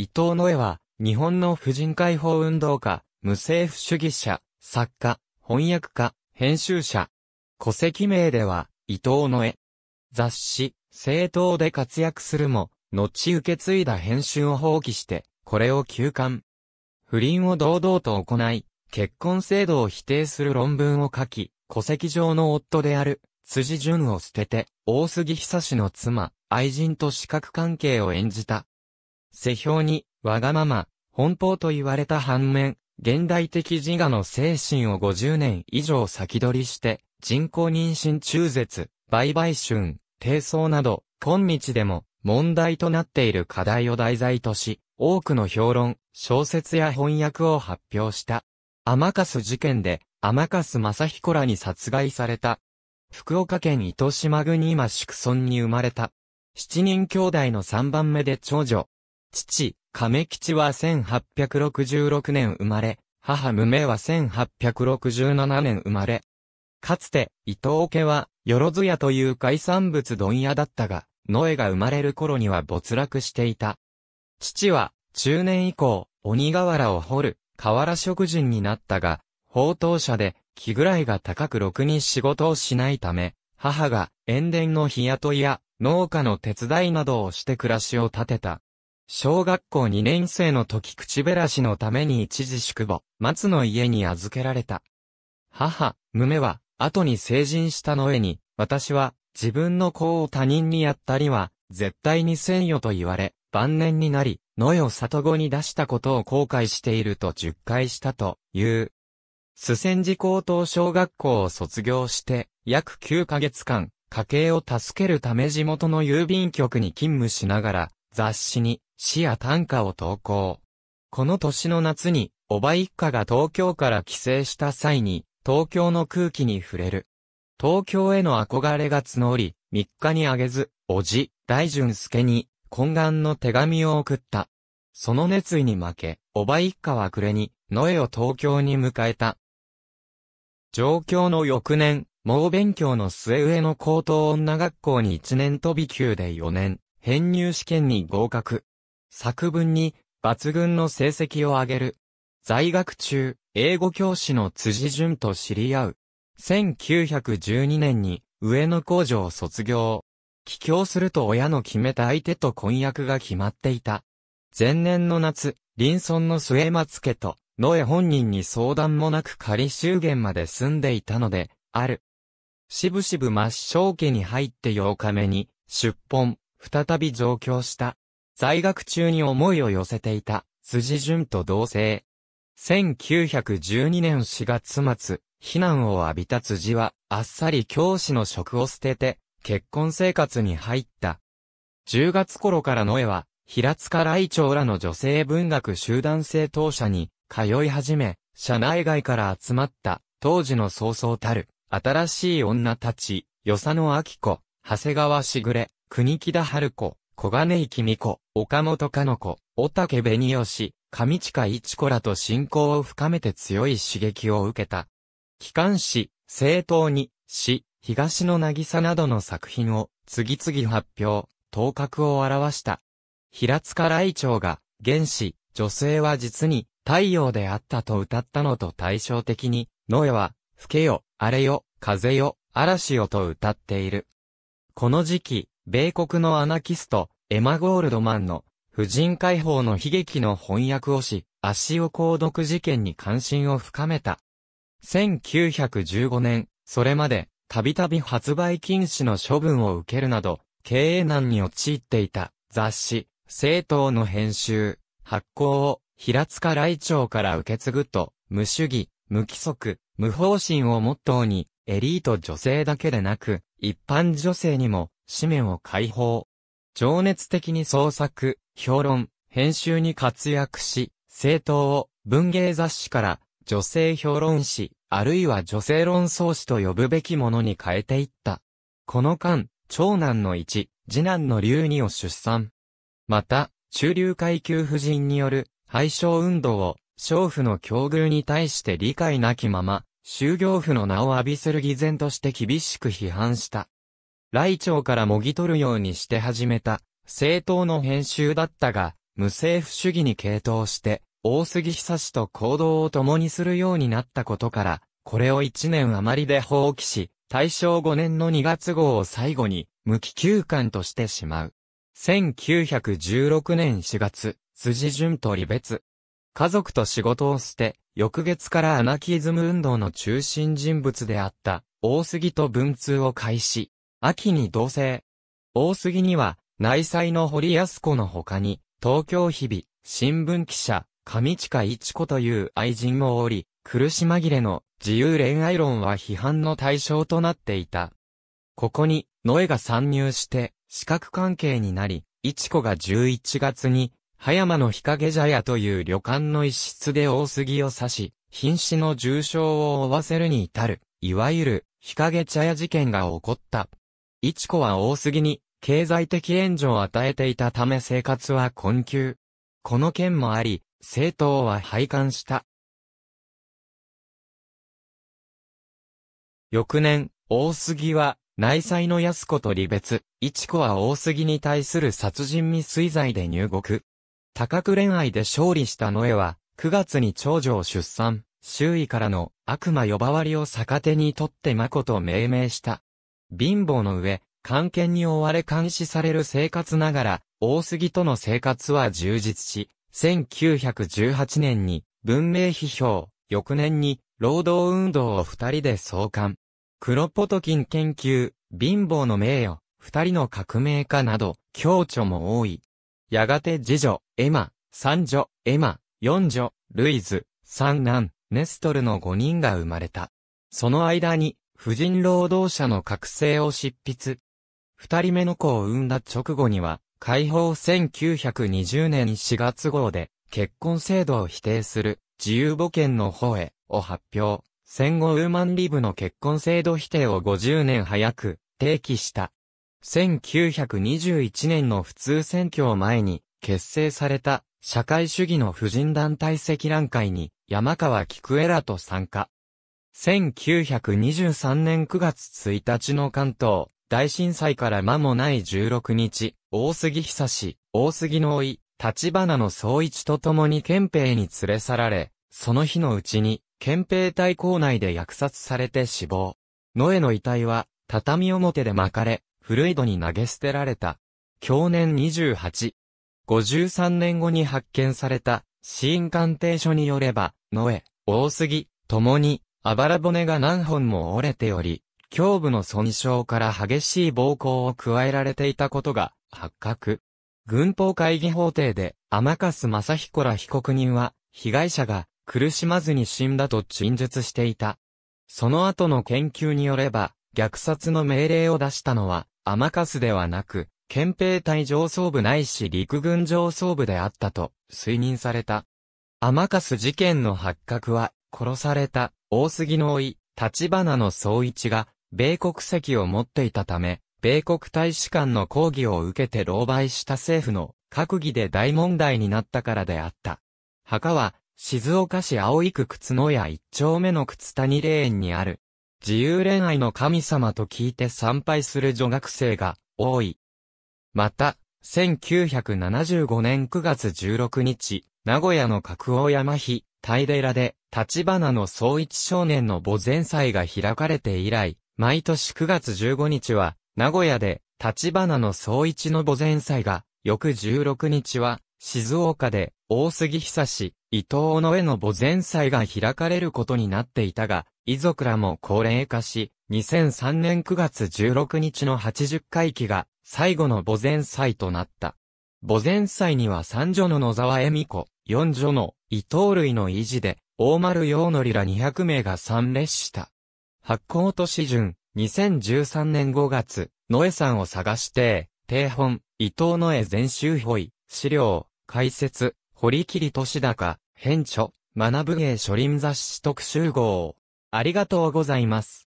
伊藤野絵は、日本の婦人解放運動家、無政府主義者、作家、翻訳家、編集者。戸籍名では、伊藤野絵。雑誌、政党で活躍するも、後受け継いだ編集を放棄して、これを休刊。不倫を堂々と行い、結婚制度を否定する論文を書き、戸籍上の夫である、辻淳を捨てて、大杉久志の妻、愛人と資格関係を演じた。世評に、わがまま、奔放と言われた反面、現代的自我の精神を50年以上先取りして、人工妊娠中絶、売買春、低層など、今日でも問題となっている課題を題材とし、多くの評論、小説や翻訳を発表した。甘春事件で、甘春正彦らに殺害された。福岡県糸島郡今宿村に生まれた。七人兄弟の三番目で長女、父、亀吉は1866年生まれ、母名は1867年生まれ。かつて、伊藤家は、よろずやという海産物問屋だったが、野エが生まれる頃には没落していた。父は、中年以降、鬼瓦を掘る、瓦職人になったが、宝刀者で、気ぐらいが高くろくに仕事をしないため、母が、塩田の日雇いや、農家の手伝いなどをして暮らしを立てた。小学校2年生の時口べらしのために一時宿母、松の家に預けられた。母、夢は、後に成人したの絵に、私は、自分の子を他人にやったりは、絶対にせんよと言われ、晩年になり、のよ里子に出したことを後悔していると10回したという。須仙寺高等小学校を卒業して、約9ヶ月間、家計を助けるため地元の郵便局に勤務しながら、雑誌に詩や短歌を投稿。この年の夏に、おば一家が東京から帰省した際に、東京の空気に触れる。東京への憧れが募り、3日にあげず、おじ、大淳介に、懇願の手紙を送った。その熱意に負け、おば一家は暮れに、野江を東京に迎えた。上京の翌年、猛勉強の末上の高等女学校に1年飛び級で4年、編入試験に合格。作文に抜群の成績を上げる。在学中、英語教師の辻淳と知り合う。1912年に上野工場を卒業。帰郷すると親の決めた相手と婚約が決まっていた。前年の夏、林村の末松家と、野江本人に相談もなく仮修限まで住んでいたので、ある。しぶしぶ抹消家に入って8日目に、出奔、再び上京した。在学中に思いを寄せていた、辻淳と同棲。1912年4月末、避難を浴びた辻は、あっさり教師の職を捨てて、結婚生活に入った。10月頃からの絵は、平塚来長らの女性文学集団生当社に通い始め、社内外から集まった当時の早々たる新しい女たち、与謝野明子、長谷川しぐれ、国木田春子、小金井君子、岡本かの子、小竹紅紅吉、上近一子らと親交を深めて強い刺激を受けた。機関誌、政党に、詩、東の渚などの作品を次々発表、頭角を表した。平塚雷長が、原始、女性は実に太陽であったと歌ったのと対照的に、野エは、吹けよ、あれよ、風よ、嵐よと歌っている。この時期、米国のアナキスト、エマ・ゴールドマンの、婦人解放の悲劇の翻訳をし、足尾購読事件に関心を深めた。1915年、それまで、たびたび発売禁止の処分を受けるなど、経営難に陥っていた雑誌、政党の編集、発行を平塚来長から受け継ぐと、無主義、無規則、無方針をモットーに、エリート女性だけでなく、一般女性にも紙面を解放。情熱的に創作、評論、編集に活躍し、政党を文芸雑誌から女性評論誌、あるいは女性論争誌と呼ぶべきものに変えていった。この間、長男の一、次男の龍二を出産。また、中流階級夫人による廃傷運動を、娼婦の境遇に対して理解なきまま、就業婦の名を浴びせる偽善として厳しく批判した。来庁からもぎ取るようにして始めた、政党の編集だったが、無政府主義に傾倒して、大杉久志と行動を共にするようになったことから、これを一年余りで放棄し、大正5年の2月号を最後に、無期休館としてしまう。1916年4月、辻淳と離別。家族と仕事を捨て、翌月からアナキズム運動の中心人物であった、大杉と文通を開始。秋に同棲。大杉には、内妻の堀安子の他に、東京日々、新聞記者、上近一子という愛人もおり、苦し紛れの自由恋愛論は批判の対象となっていた。ここに、ノエが参入して、資格関係になり、一子が11月に、葉山の日陰茶屋という旅館の一室で大杉を刺し、瀕死の重傷を負わせるに至る、いわゆる日陰茶屋事件が起こった。一子は大杉に、経済的援助を与えていたため生活は困窮。この件もあり、政党は廃刊した。翌年、大杉は、内妻の安子と離別、一子は大杉に対する殺人未遂罪で入国。多角恋愛で勝利した野江は、9月に長女を出産、周囲からの悪魔呼ばわりを逆手にとって誠と命名した。貧乏の上、関係に追われ監視される生活ながら、大杉との生活は充実し、1918年に文明批評、翌年に労働運動を二人で創刊。黒ポトキン研究、貧乏の名誉、二人の革命家など、共著も多い。やがて次女、エマ、三女、エマ、四女、ルイズ、三男、ネストルの五人が生まれた。その間に、婦人労働者の覚醒を執筆。二人目の子を産んだ直後には、解放1920年4月号で、結婚制度を否定する、自由母権の方へ、を発表。戦後ウーマンリブの結婚制度否定を50年早く、提起した。1921年の普通選挙を前に、結成された、社会主義の婦人団体赤覧会に、山川菊江らと参加。1923年9月1日の関東、大震災から間もない16日、大杉久志、大杉のい、立花の総一と共に憲兵に連れ去られ、その日のうちに、憲兵隊校内で虐殺されて死亡。野江の遺体は、畳表で巻かれ、古井戸に投げ捨てられた。去年28。53年後に発見された、死因鑑定書によれば、野江、大杉、共に、あばら骨が何本も折れており、胸部の損傷から激しい暴行を加えられていたことが発覚。軍法会議法廷で、天笠正彦ら被告人は、被害者が苦しまずに死んだと陳述していた。その後の研究によれば、虐殺の命令を出したのは、天笠ではなく、憲兵隊上層部ないし陸軍上層部であったと推認された。天笠事件の発覚は殺された、大杉の甥、立花の総一が、米国籍を持っていたため、米国大使館の抗議を受けて狼狽した政府の閣議で大問題になったからであった。墓は、静岡市葵区靴の屋一丁目の靴谷霊園にある。自由恋愛の神様と聞いて参拝する女学生が多い。また、1975年9月16日、名古屋の角王山碑、大寺で、立花の総一少年の墓前祭が開かれて以来、毎年9月15日は、名古屋で、立花の総一の墓前祭が、翌16日は、静岡で、大杉久志、伊藤尾上の墓前祭が開かれることになっていたが、遺族らも高齢化し、2003年9月16日の80回忌が、最後の墓前祭となった。墓前祭には三女の野沢恵美子、四女の伊藤類の維持で、大丸洋則ら200名が参列した。発行都市順、2013年5月、野江さんを探して、定本、伊藤野江全集保位、資料、解説、堀切都市高、編著、学芸書林雑誌特集号。ありがとうございます。